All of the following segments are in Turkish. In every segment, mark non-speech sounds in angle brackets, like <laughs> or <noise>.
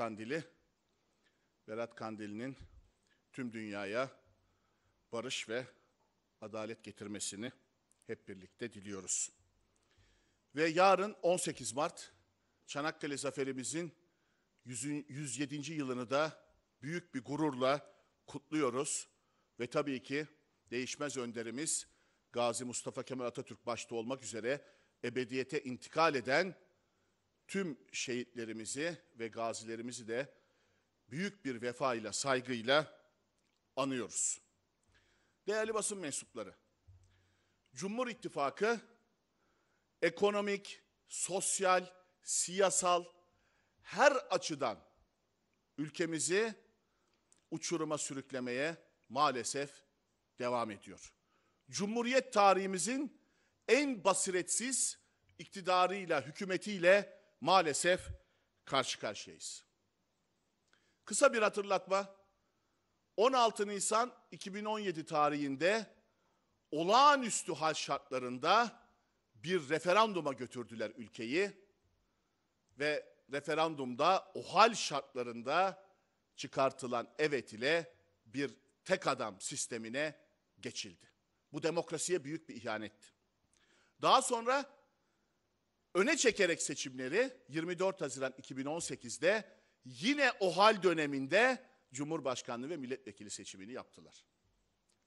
Kandili, Berat Kandili'nin tüm dünyaya barış ve adalet getirmesini hep birlikte diliyoruz. Ve yarın 18 Mart Çanakkale zaferimizin 107. yılını da büyük bir gururla kutluyoruz ve tabii ki değişmez önderimiz Gazi Mustafa Kemal Atatürk başta olmak üzere ebediyete intikal eden tüm şehitlerimizi ve gazilerimizi de büyük bir vefayla, saygıyla anıyoruz. Değerli basın mensupları, Cumhur İttifakı ekonomik, sosyal, siyasal her açıdan ülkemizi uçuruma sürüklemeye maalesef devam ediyor. Cumhuriyet tarihimizin en basiretsiz iktidarıyla, hükümetiyle maalesef karşı karşıyayız. Kısa bir hatırlatma. 16 Nisan 2017 tarihinde olağanüstü hal şartlarında bir referanduma götürdüler ülkeyi ve referandumda o hal şartlarında çıkartılan evet ile bir tek adam sistemine geçildi. Bu demokrasiye büyük bir ihanetti. Daha sonra öne çekerek seçimleri 24 Haziran 2018'de yine o hal döneminde Cumhurbaşkanlığı ve milletvekili seçimini yaptılar.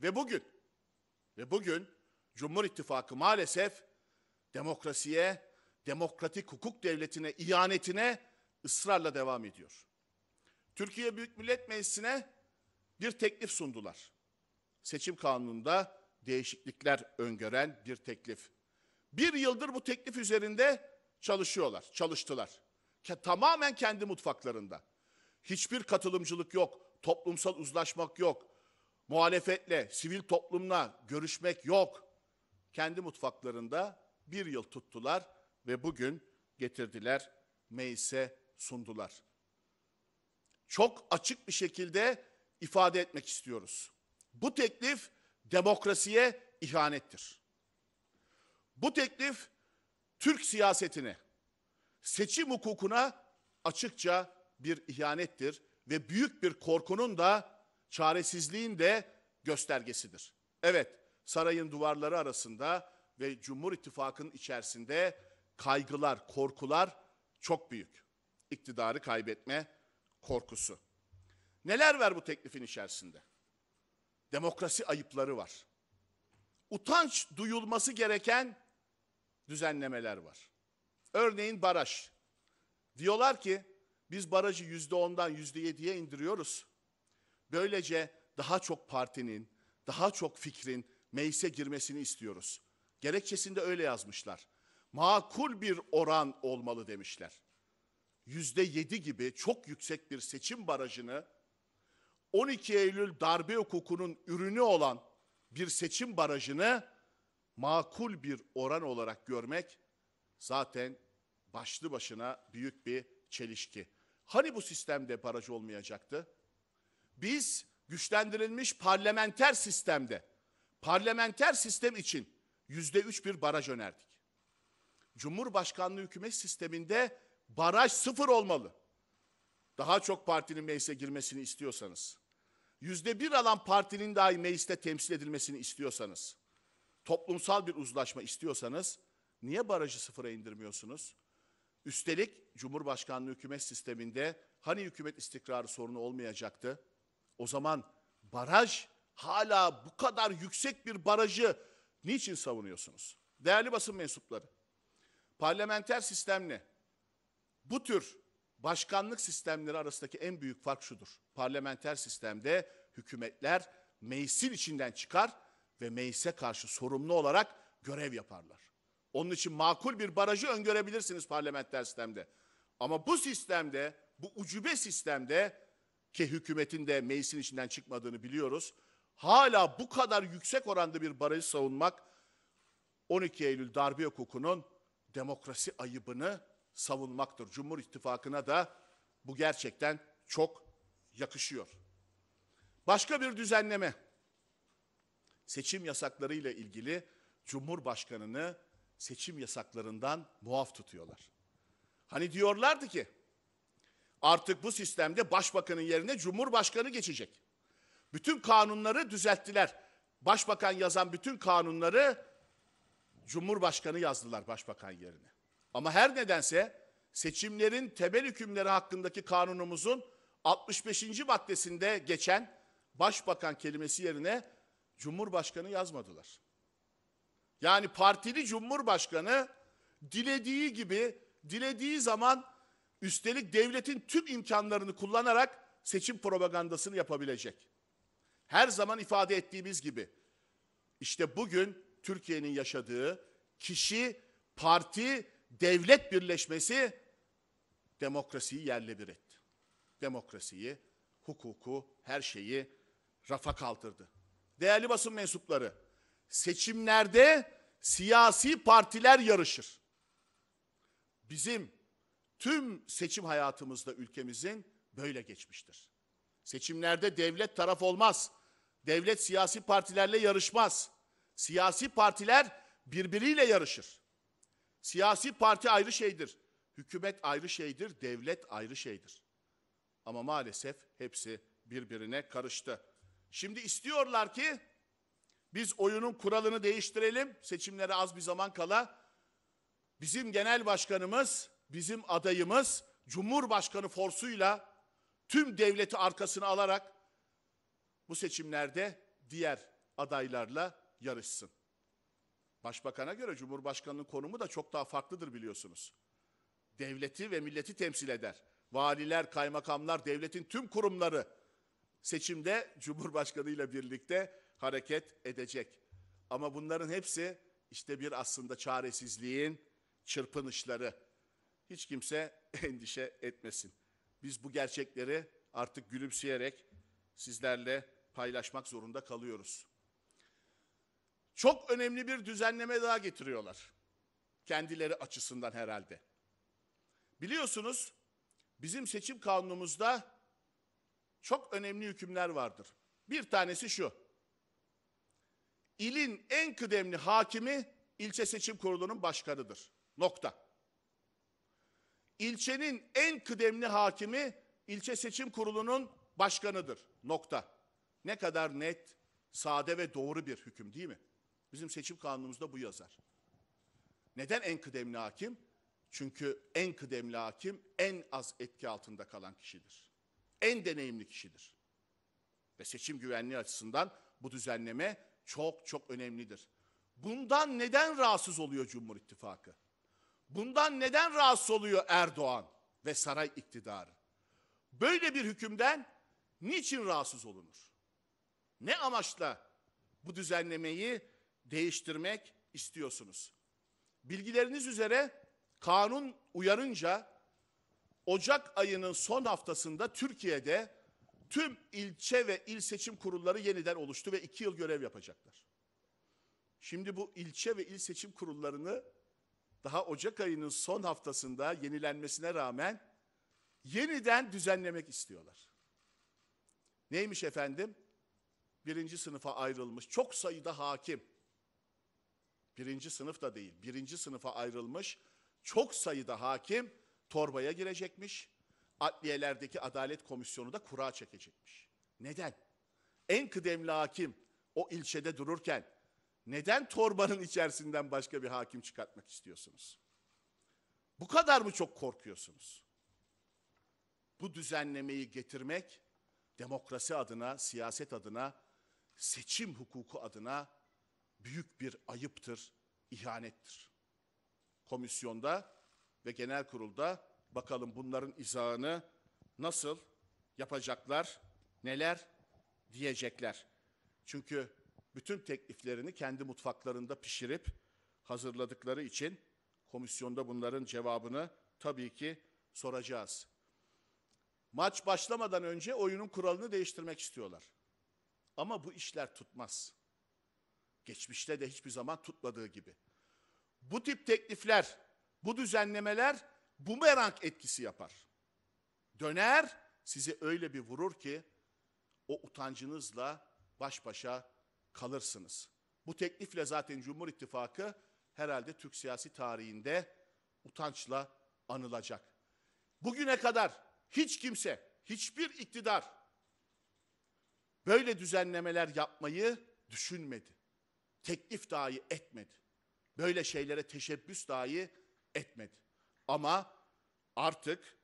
Ve bugün ve bugün Cumhur İttifakı maalesef demokrasiye, demokratik hukuk devletine ihanetine ısrarla devam ediyor. Türkiye Büyük Millet Meclisi'ne bir teklif sundular. Seçim kanununda değişiklikler öngören bir teklif bir yıldır bu teklif üzerinde çalışıyorlar, çalıştılar. Ke tamamen kendi mutfaklarında. Hiçbir katılımcılık yok, toplumsal uzlaşmak yok. Muhalefetle, sivil toplumla görüşmek yok. Kendi mutfaklarında bir yıl tuttular ve bugün getirdiler, meclise sundular. Çok açık bir şekilde ifade etmek istiyoruz. Bu teklif demokrasiye ihanettir. Bu teklif Türk siyasetine, seçim hukukuna açıkça bir ihanettir ve büyük bir korkunun da çaresizliğin de göstergesidir. Evet, sarayın duvarları arasında ve Cumhur İttifakı'nın içerisinde kaygılar, korkular çok büyük. İktidarı kaybetme korkusu. Neler var bu teklifin içerisinde? Demokrasi ayıpları var. Utanç duyulması gereken düzenlemeler var. Örneğin baraj. Diyorlar ki biz barajı yüzde ondan yüzde yediye indiriyoruz. Böylece daha çok partinin, daha çok fikrin meclise girmesini istiyoruz. Gerekçesinde öyle yazmışlar. Makul bir oran olmalı demişler. Yüzde yedi gibi çok yüksek bir seçim barajını 12 Eylül darbe hukukunun ürünü olan bir seçim barajını makul bir oran olarak görmek zaten başlı başına büyük bir çelişki. Hani bu sistemde baraj olmayacaktı? Biz güçlendirilmiş parlamenter sistemde, parlamenter sistem için yüzde üç bir baraj önerdik. Cumhurbaşkanlığı hükümet sisteminde baraj sıfır olmalı. Daha çok partinin meclise girmesini istiyorsanız, yüzde bir alan partinin dahi mecliste temsil edilmesini istiyorsanız, toplumsal bir uzlaşma istiyorsanız niye barajı sıfıra indirmiyorsunuz? Üstelik Cumhurbaşkanlığı hükümet sisteminde hani hükümet istikrarı sorunu olmayacaktı? O zaman baraj hala bu kadar yüksek bir barajı niçin savunuyorsunuz? Değerli basın mensupları, parlamenter sistemle bu tür başkanlık sistemleri arasındaki en büyük fark şudur. Parlamenter sistemde hükümetler meclisin içinden çıkar ve meise karşı sorumlu olarak görev yaparlar. Onun için makul bir barajı öngörebilirsiniz parlamenter sistemde. Ama bu sistemde, bu ucube sistemde ki hükümetin de meclisin içinden çıkmadığını biliyoruz. Hala bu kadar yüksek oranda bir barajı savunmak 12 Eylül darbe hukukunun demokrasi ayıbını savunmaktır. Cumhur İttifakı'na da bu gerçekten çok yakışıyor. Başka bir düzenleme seçim yasakları ile ilgili Cumhurbaşkanını seçim yasaklarından muaf tutuyorlar. Hani diyorlardı ki artık bu sistemde başbakanın yerine cumhurbaşkanı geçecek. Bütün kanunları düzelttiler. Başbakan yazan bütün kanunları cumhurbaşkanı yazdılar başbakan yerine. Ama her nedense seçimlerin temel hükümleri hakkındaki kanunumuzun 65. maddesinde geçen başbakan kelimesi yerine Cumhurbaşkanı yazmadılar. Yani partili cumhurbaşkanı dilediği gibi, dilediği zaman üstelik devletin tüm imkanlarını kullanarak seçim propagandasını yapabilecek. Her zaman ifade ettiğimiz gibi işte bugün Türkiye'nin yaşadığı kişi, parti, devlet birleşmesi demokrasiyi yerle bir etti. Demokrasiyi, hukuku, her şeyi rafa kaldırdı değerli basın mensupları, seçimlerde siyasi partiler yarışır. Bizim tüm seçim hayatımızda ülkemizin böyle geçmiştir. Seçimlerde devlet taraf olmaz. Devlet siyasi partilerle yarışmaz. Siyasi partiler birbiriyle yarışır. Siyasi parti ayrı şeydir. Hükümet ayrı şeydir, devlet ayrı şeydir. Ama maalesef hepsi birbirine karıştı. Şimdi istiyorlar ki biz oyunun kuralını değiştirelim. Seçimlere az bir zaman kala bizim genel başkanımız, bizim adayımız Cumhurbaşkanı forsuyla tüm devleti arkasına alarak bu seçimlerde diğer adaylarla yarışsın. Başbakan'a göre Cumhurbaşkanı'nın konumu da çok daha farklıdır biliyorsunuz. Devleti ve milleti temsil eder. Valiler, kaymakamlar, devletin tüm kurumları seçimde Cumhurbaşkanı ile birlikte hareket edecek. Ama bunların hepsi işte bir aslında çaresizliğin çırpınışları. Hiç kimse <laughs> endişe etmesin. Biz bu gerçekleri artık gülümseyerek sizlerle paylaşmak zorunda kalıyoruz. Çok önemli bir düzenleme daha getiriyorlar. Kendileri açısından herhalde. Biliyorsunuz bizim seçim kanunumuzda çok önemli hükümler vardır. Bir tanesi şu. İlin en kıdemli hakimi ilçe seçim kurulunun başkanıdır. Nokta. İlçenin en kıdemli hakimi ilçe seçim kurulunun başkanıdır. Nokta. Ne kadar net, sade ve doğru bir hüküm değil mi? Bizim seçim kanunumuzda bu yazar. Neden en kıdemli hakim? Çünkü en kıdemli hakim en az etki altında kalan kişidir en deneyimli kişidir. Ve seçim güvenliği açısından bu düzenleme çok çok önemlidir. Bundan neden rahatsız oluyor Cumhur İttifakı? Bundan neden rahatsız oluyor Erdoğan ve saray iktidarı? Böyle bir hükümden niçin rahatsız olunur? Ne amaçla bu düzenlemeyi değiştirmek istiyorsunuz? Bilgileriniz üzere kanun uyarınca Ocak ayının son haftasında Türkiye'de tüm ilçe ve il seçim kurulları yeniden oluştu ve iki yıl görev yapacaklar. Şimdi bu ilçe ve il seçim kurullarını daha Ocak ayının son haftasında yenilenmesine rağmen yeniden düzenlemek istiyorlar. Neymiş efendim? Birinci sınıfa ayrılmış çok sayıda hakim. Birinci sınıf da değil, birinci sınıfa ayrılmış çok sayıda hakim torbaya girecekmiş. Adliyelerdeki Adalet Komisyonu da kura çekecekmiş. Neden? En kıdemli hakim o ilçede dururken neden torbanın içerisinden başka bir hakim çıkartmak istiyorsunuz? Bu kadar mı çok korkuyorsunuz? Bu düzenlemeyi getirmek demokrasi adına, siyaset adına, seçim hukuku adına büyük bir ayıptır, ihanettir. Komisyonda ve genel kurulda bakalım bunların izahını nasıl yapacaklar, neler diyecekler. Çünkü bütün tekliflerini kendi mutfaklarında pişirip hazırladıkları için komisyonda bunların cevabını tabii ki soracağız. Maç başlamadan önce oyunun kuralını değiştirmek istiyorlar. Ama bu işler tutmaz. Geçmişte de hiçbir zaman tutmadığı gibi. Bu tip teklifler bu düzenlemeler bumerang etkisi yapar. Döner sizi öyle bir vurur ki o utancınızla baş başa kalırsınız. Bu teklifle zaten Cumhur İttifakı herhalde Türk siyasi tarihinde utançla anılacak. Bugüne kadar hiç kimse, hiçbir iktidar böyle düzenlemeler yapmayı düşünmedi. Teklif dahi etmedi. Böyle şeylere teşebbüs dahi etmedi. Ama artık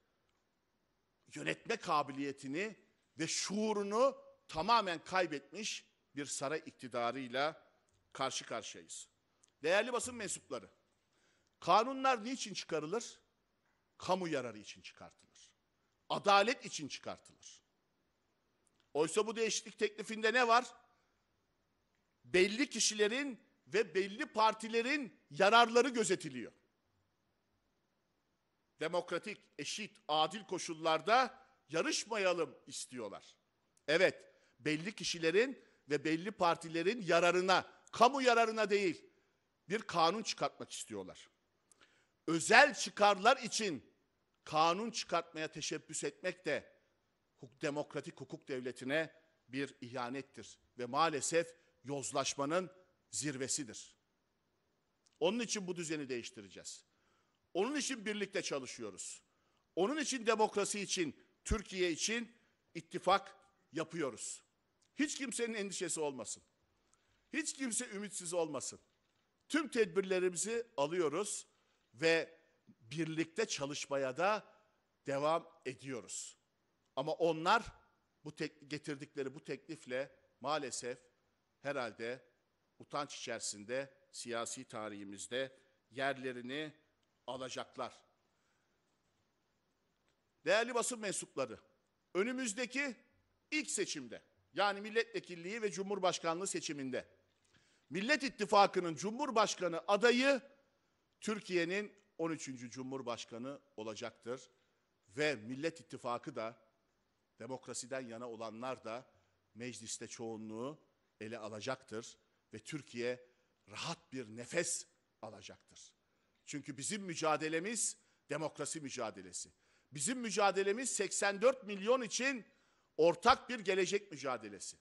yönetme kabiliyetini ve şuurunu tamamen kaybetmiş bir saray iktidarıyla karşı karşıyayız. Değerli basın mensupları, kanunlar niçin çıkarılır? Kamu yararı için çıkartılır. Adalet için çıkartılır. Oysa bu değişiklik teklifinde ne var? Belli kişilerin ve belli partilerin yararları gözetiliyor demokratik, eşit, adil koşullarda yarışmayalım istiyorlar. Evet, belli kişilerin ve belli partilerin yararına, kamu yararına değil, bir kanun çıkartmak istiyorlar. Özel çıkarlar için kanun çıkartmaya teşebbüs etmek de demokratik hukuk devletine bir ihanettir ve maalesef yozlaşmanın zirvesidir. Onun için bu düzeni değiştireceğiz. Onun için birlikte çalışıyoruz. Onun için demokrasi için, Türkiye için ittifak yapıyoruz. Hiç kimsenin endişesi olmasın. Hiç kimse ümitsiz olmasın. Tüm tedbirlerimizi alıyoruz ve birlikte çalışmaya da devam ediyoruz. Ama onlar bu getirdikleri bu teklifle maalesef herhalde utanç içerisinde siyasi tarihimizde yerlerini alacaklar. Değerli basın mensupları, önümüzdeki ilk seçimde yani milletvekilliği ve cumhurbaşkanlığı seçiminde Millet İttifakı'nın cumhurbaşkanı adayı Türkiye'nin 13. Cumhurbaşkanı olacaktır ve Millet İttifakı da demokrasiden yana olanlar da mecliste çoğunluğu ele alacaktır ve Türkiye rahat bir nefes alacaktır. Çünkü bizim mücadelemiz demokrasi mücadelesi. Bizim mücadelemiz 84 milyon için ortak bir gelecek mücadelesi.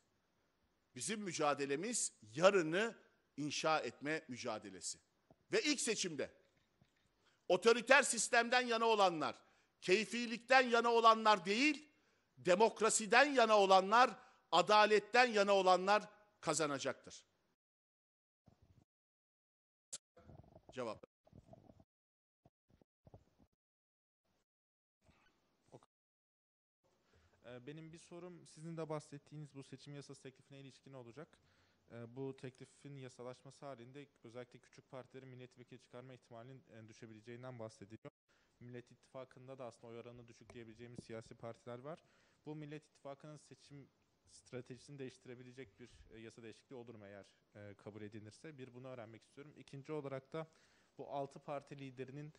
Bizim mücadelemiz yarını inşa etme mücadelesi. Ve ilk seçimde otoriter sistemden yana olanlar, keyfilikten yana olanlar değil, demokrasiden yana olanlar, adaletten yana olanlar kazanacaktır. Cevap. Benim bir sorum sizin de bahsettiğiniz bu seçim yasası teklifine ilişkin olacak. Ee, bu teklifin yasalaşması halinde özellikle küçük partilerin milletvekili çıkarma ihtimalinin e, düşebileceğinden bahsediliyor. Millet İttifakı'nda da aslında oy oranını düşük diyebileceğimiz siyasi partiler var. Bu Millet İttifakı'nın seçim stratejisini değiştirebilecek bir e, yasa değişikliği olur mu eğer e, kabul edilirse? Bir bunu öğrenmek istiyorum. İkinci olarak da bu altı parti liderinin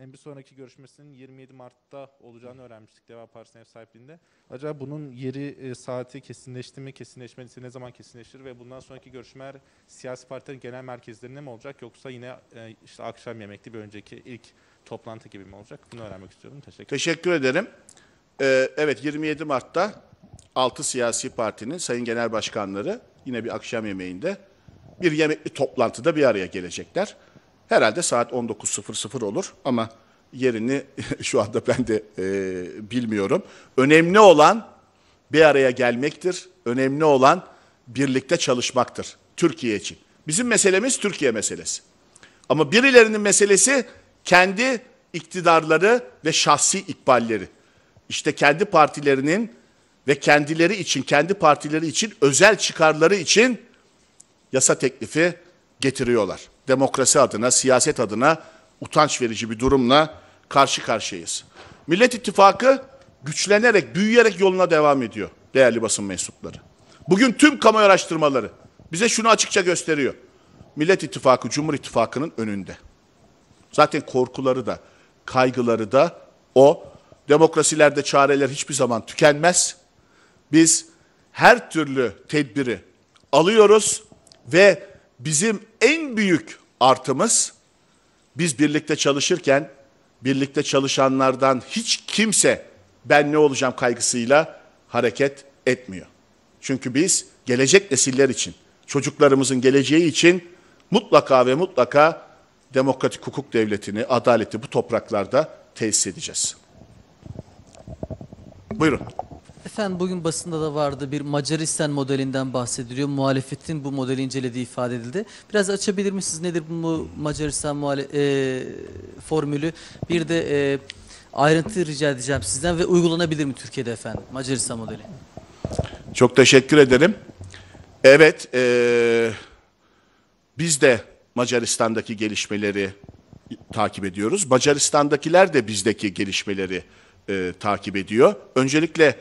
en bir sonraki görüşmesinin 27 Mart'ta olacağını öğrenmiştik Deva Partisi'nin ev sahipliğinde. Acaba bunun yeri, e, saati kesinleşti mi, kesinleşmediyse ne zaman kesinleşir ve bundan sonraki görüşmeler siyasi partilerin genel merkezlerinde mi olacak yoksa yine e, işte akşam yemekli bir önceki ilk toplantı gibi mi olacak? Bunu öğrenmek istiyorum. Teşekkür, Teşekkür ederim. Ee, evet 27 Mart'ta 6 siyasi partinin sayın genel başkanları yine bir akşam yemeğinde bir yemekli toplantıda bir araya gelecekler. Herhalde saat 19.00 olur ama yerini <laughs> şu anda ben de e, bilmiyorum. Önemli olan bir araya gelmektir. Önemli olan birlikte çalışmaktır Türkiye için. Bizim meselemiz Türkiye meselesi. Ama birilerinin meselesi kendi iktidarları ve şahsi ikballeri. İşte kendi partilerinin ve kendileri için, kendi partileri için, özel çıkarları için yasa teklifi getiriyorlar. Demokrasi adına, siyaset adına utanç verici bir durumla karşı karşıyayız. Millet İttifakı güçlenerek, büyüyerek yoluna devam ediyor değerli basın mensupları. Bugün tüm kamuoyu araştırmaları bize şunu açıkça gösteriyor. Millet İttifakı Cumhur İttifakı'nın önünde. Zaten korkuları da, kaygıları da o. Demokrasilerde çareler hiçbir zaman tükenmez. Biz her türlü tedbiri alıyoruz ve Bizim en büyük artımız biz birlikte çalışırken birlikte çalışanlardan hiç kimse ben ne olacağım kaygısıyla hareket etmiyor. Çünkü biz gelecek nesiller için, çocuklarımızın geleceği için mutlaka ve mutlaka demokratik hukuk devletini, adaleti bu topraklarda tesis edeceğiz. Buyurun. Efendim bugün basında da vardı bir Macaristan modelinden bahsediliyor. Muhalefetin bu modeli incelediği ifade edildi. Biraz açabilir misiniz nedir bu Macaristan muhale e, formülü? Bir de e, ayrıntı rica edeceğim sizden ve uygulanabilir mi Türkiye'de efendim Macaristan modeli? Çok teşekkür ederim. Evet, e, biz de Macaristan'daki gelişmeleri takip ediyoruz. Macaristan'dakiler de bizdeki gelişmeleri e, takip ediyor. Öncelikle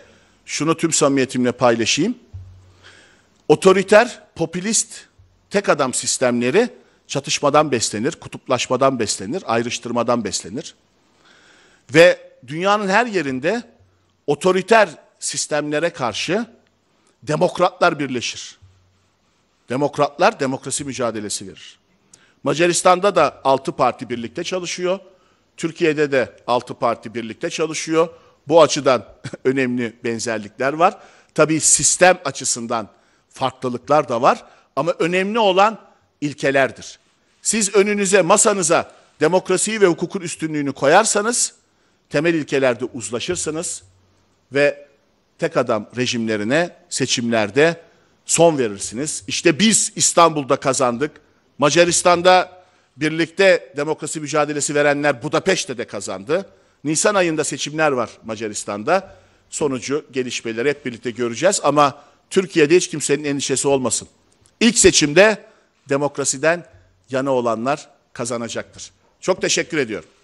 şunu tüm samimiyetimle paylaşayım. Otoriter, popülist, tek adam sistemleri çatışmadan beslenir, kutuplaşmadan beslenir, ayrıştırmadan beslenir. Ve dünyanın her yerinde otoriter sistemlere karşı demokratlar birleşir. Demokratlar demokrasi mücadelesi verir. Macaristan'da da altı parti birlikte çalışıyor. Türkiye'de de altı parti birlikte çalışıyor. Bu açıdan <laughs> önemli benzerlikler var. Tabii sistem açısından farklılıklar da var ama önemli olan ilkelerdir. Siz önünüze, masanıza demokrasiyi ve hukukun üstünlüğünü koyarsanız, temel ilkelerde uzlaşırsınız ve tek adam rejimlerine seçimlerde son verirsiniz. İşte biz İstanbul'da kazandık. Macaristan'da birlikte demokrasi mücadelesi verenler Budapeşte'de de kazandı. Nisan ayında seçimler var Macaristan'da. Sonucu gelişmeleri hep birlikte göreceğiz ama Türkiye'de hiç kimsenin endişesi olmasın. İlk seçimde demokrasiden yana olanlar kazanacaktır. Çok teşekkür ediyorum.